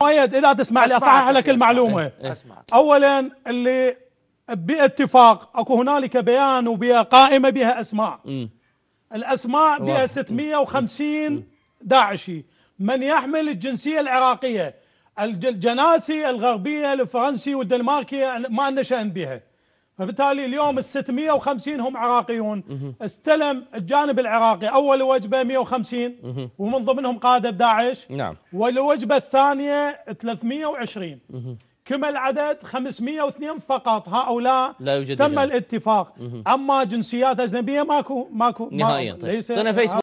مؤيد اذا تسمع لي اصحح لك المعلومه إيه، إيه، أسمع. اولا اللي باتفاق اكو هنالك بيان وبها قائمه بها اسماء م. الاسماء بها 650 داعشي من يحمل الجنسيه العراقيه الجناسي الغربيه الفرنسي والدنماركي ما عندنا شان بها فبالتالي اليوم ال 650 هم عراقيون استلم الجانب العراقي اول وجبه 150 ومن ضمنهم قاده بداعش نعم والوجبه الثانيه 320 كما العدد 502 فقط هؤلاء لا يوجد تم جانب. الاتفاق اما جنسيات اجنبيه ماكو ماكو نهائيا طيب ليس